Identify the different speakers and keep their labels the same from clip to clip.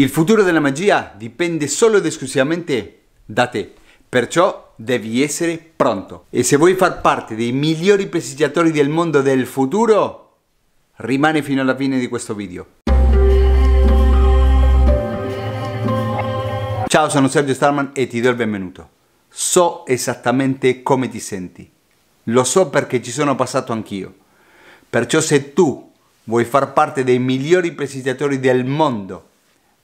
Speaker 1: Il futuro della magia dipende solo ed esclusivamente da te, perciò devi essere pronto. E se vuoi far parte dei migliori prestigiatori del mondo del futuro, rimane fino alla fine di questo video. Ciao, sono Sergio Starman e ti do il benvenuto. So esattamente come ti senti. Lo so perché ci sono passato anch'io. Perciò se tu vuoi far parte dei migliori prestigiatori del mondo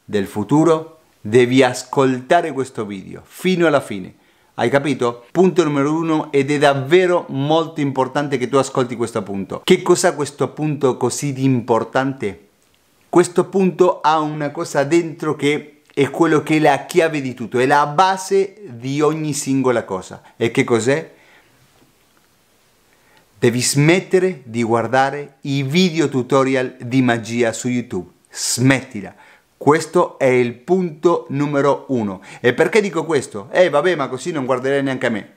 Speaker 1: del futuro devi ascoltare questo video fino alla fine. Hai capito? Punto numero uno ed è davvero molto importante che tu ascolti questo punto. Che cos'ha questo punto così di importante? Questo punto ha una cosa dentro che è quello che è la chiave di tutto, è la base di ogni singola cosa. E che cos'è? Devi smettere di guardare i video tutorial di magia su YouTube. Smettila questo è il punto numero uno. E perché dico questo? Eh vabbè, ma così non guarderai neanche a me.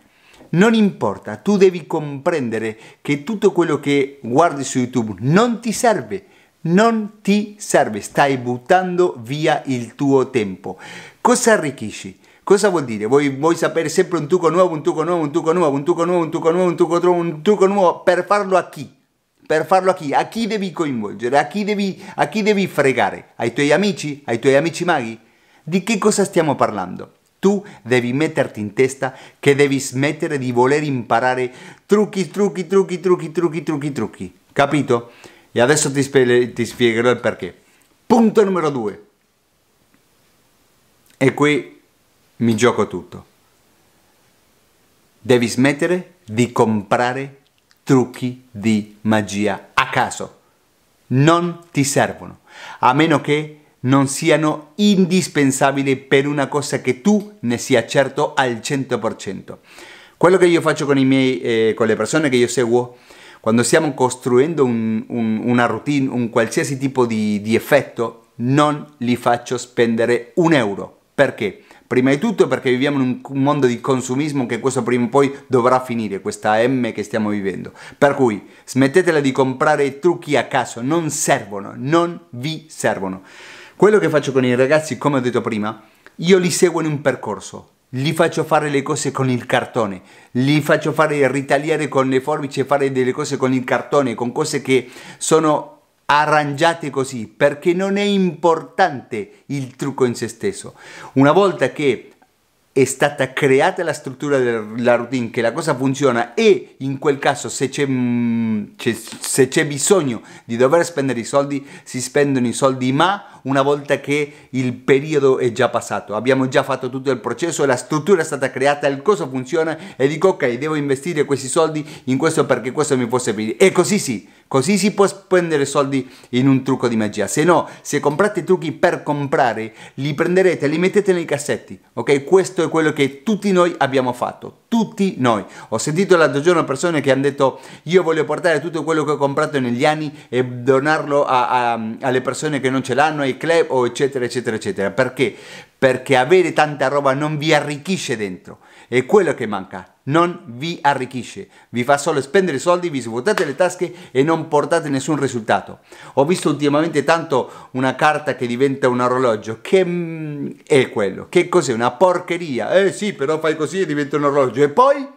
Speaker 1: Non importa, tu devi comprendere che tutto quello che guardi su YouTube non ti serve. Non ti serve, stai buttando via il tuo tempo. Cosa arricchisci? Cosa vuol dire? Vuoi, vuoi sapere sempre un trucco nuovo, un trucco nuovo, un trucco nuovo, un trucco nuovo, un trucco nuovo, un trucco nuovo, un trucco nuovo, per farlo a chi? Per farlo a chi? A chi devi coinvolgere? A chi devi, a chi devi fregare? Ai tuoi amici? Ai tuoi amici maghi? Di che cosa stiamo parlando? Tu devi metterti in testa che devi smettere di voler imparare trucchi, trucchi, trucchi, trucchi, trucchi, trucchi, trucchi. Capito? E adesso ti, spie- ti spiegherò il perché. Punto numero due. E qui mi gioco tutto. Devi smettere di comprare trucchi di magia a caso. Non ti servono, a meno che non siano indispensabili per una cosa che tu ne sia certo al 100%. Quello che io faccio con, miei, eh, con le persone che io seguo, quando stiamo costruendo un, un, una routine, un qualsiasi tipo di, di effetto, non li faccio spendere un euro. Perché? Prima di tutto perché viviamo in un mondo di consumismo che questo prima o poi dovrà finire, questa M che stiamo vivendo. Per cui smettetela di comprare trucchi a caso, non servono, non vi servono. Quello che faccio con i ragazzi, come ho detto prima, io li seguo in un percorso, gli faccio fare le cose con il cartone, gli faccio fare ritagliare con le forbici e fare delle cose con il cartone, con cose che sono arrangiate così perché non è importante il trucco in se stesso. Una volta che è stata creata la struttura della routine, che la cosa funziona e in quel caso se mm, c'è, se c'è bisogno di dover spendere i soldi, si spendono i soldi, ma una volta che il periodo è già passato, abbiamo già fatto tutto il processo, la struttura è stata creata, il cosa funziona e dico ok, devo investire questi soldi in questo perché questo mi può servire. E così sì Così si può spendere soldi in un trucco di magia. Se no, se comprate trucchi per comprare, li prenderete, e li mettete nei cassetti. Ok? Questo è quello che tutti noi abbiamo fatto. Tutti noi. Ho sentito l'altro giorno persone che hanno detto io voglio portare tutto quello che ho comprato negli anni e donarlo a, a, alle persone che non ce l'hanno, ai club o eccetera eccetera eccetera. Perché? perché avere tanta roba non vi arricchisce dentro. È quello che manca, non vi arricchisce, vi fa solo spendere soldi, vi svuotate le tasche e non portate nessun risultato. Ho visto ultimamente tanto una carta che diventa un orologio, che mm, è quello? Che cos'è? Una porcheria? Eh sì, però fai così e diventa un orologio. E poi?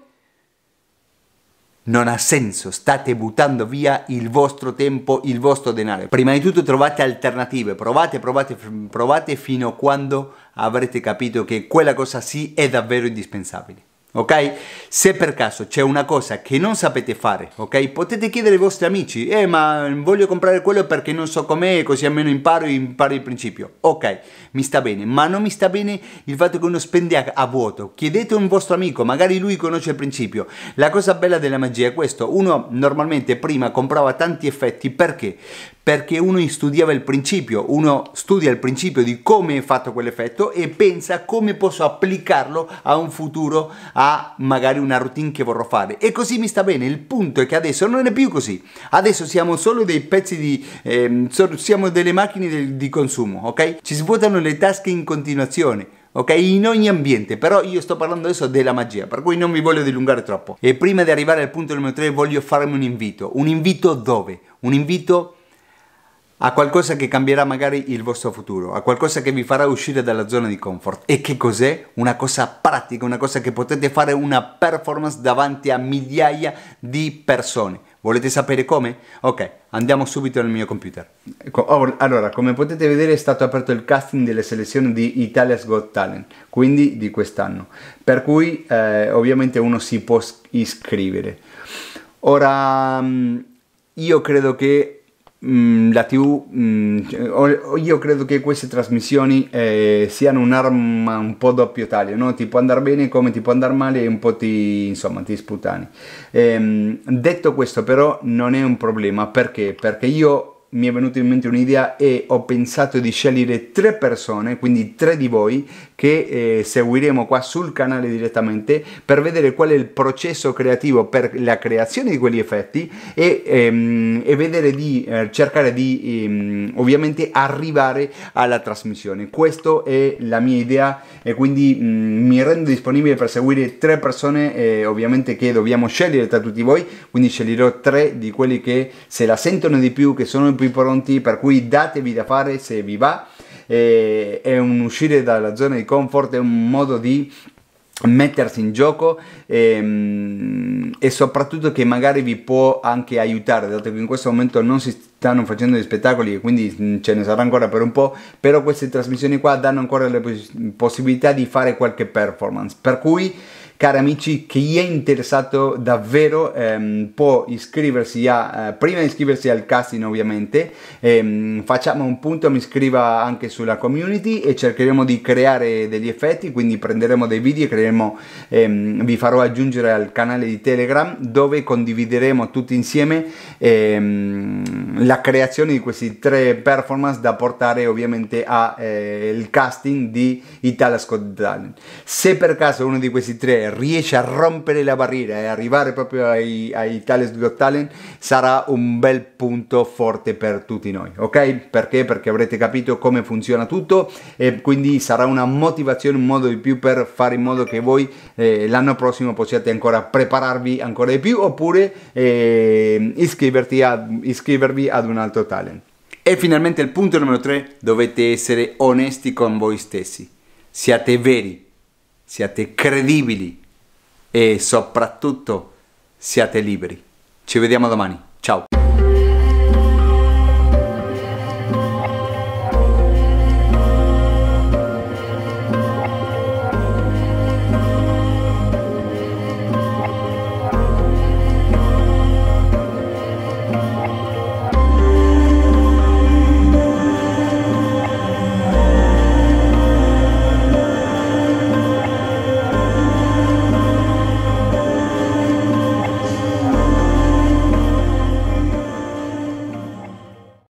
Speaker 1: Non ha senso, state buttando via il vostro tempo, il vostro denaro. Prima di tutto trovate alternative, provate, provate, provate fino a quando avrete capito che quella cosa sì è davvero indispensabile ok? Se per caso c'è una cosa che non sapete fare, ok? Potete chiedere ai vostri amici, eh ma voglio comprare quello perché non so com'è, così almeno imparo e imparo il principio. Ok, mi sta bene, ma non mi sta bene il fatto che uno spende a, a, vuoto. Chiedete a un vostro amico, magari lui conosce il principio. La cosa bella della magia è questo, uno normalmente prima comprava tanti effetti perché? perché uno studiava il principio, uno studia il principio di come è fatto quell'effetto e pensa come posso applicarlo a un futuro, a magari una routine che vorrò fare. E così mi sta bene, il punto è che adesso non è più così, adesso siamo solo dei pezzi di... Eh, siamo delle macchine di, di consumo, ok? Ci svuotano le tasche in continuazione ok? In ogni ambiente, però io sto parlando adesso della magia, per cui non mi voglio dilungare troppo. E prima di arrivare al punto numero 3 voglio farmi un invito, un invito dove? Un invito a qualcosa che cambierà magari il vostro futuro, a qualcosa che vi farà uscire dalla zona di comfort. E che cos'è? Una cosa pratica, una cosa che potete fare una performance davanti a migliaia di persone. Volete sapere come? Ok, andiamo subito nel mio computer. Ecco, oh, allora, come potete vedere è stato aperto il casting delle selezioni di Italia's Got Talent, quindi di quest'anno, per cui eh, ovviamente uno si può iscrivere. Ora, mm, io credo che Mm, la TV, mm, io credo che queste trasmissioni eh, siano un'arma un po' doppio taglio, no? ti può andare bene come ti può andare male e un po' ti, insomma, ti sputani. Eh, detto questo però non è un problema, perché? Perché io mi è venuta in mente un'idea e ho pensato di scegliere tre persone, quindi tre di voi, che eh, seguiremo qua sul canale direttamente per vedere qual è il processo creativo per la creazione di quegli effetti e, ehm, e vedere di eh, cercare di ehm, ovviamente arrivare alla trasmissione. Questa è la mia idea e quindi mh, mm, mi rendo disponibile per seguire tre persone eh, ovviamente che dobbiamo scegliere tra tutti voi, quindi sceglierò tre di quelli che se la sentono di più, che sono più pronti, per cui datevi da fare se vi va. E, è un uscire dalla zona di comfort, è un modo di mettersi in gioco e, ehm, e, soprattutto che magari vi può anche aiutare dato che in questo momento non si stanno facendo gli spettacoli e quindi mm, ce ne sarà ancora per un po' però queste trasmissioni qua danno ancora la possibilità di fare qualche performance per cui Cari amici, chi è interessato davvero ehm, può iscriversi a, eh, prima di iscriversi al casting ovviamente, ehm, facciamo un punto, mi iscriva anche sulla community e cercheremo di creare degli effetti, quindi prenderemo dei video e creeremo, ehm, vi farò aggiungere al canale di Telegram dove condivideremo tutti insieme ehm, la creazione di questi tre performance da portare ovviamente al eh, casting di Italia Scott Talent. Se per caso uno di questi tre riesce a rompere la barriera e arrivare proprio ai, ai Italia Scott Talent sarà un bel punto forte per tutti noi, ok? Perché? Perché avrete capito come funziona tutto e quindi sarà una motivazione, un modo di più per fare in modo che voi eh, l'anno prossimo possiate ancora prepararvi ancora di più oppure eh, iscriverti a, iscrivervi ad un altro talent. E finalmente il punto numero 3, dovete essere onesti con voi stessi. Siate veri, siate credibili e soprattutto siate liberi. Ci vediamo domani. Ciao.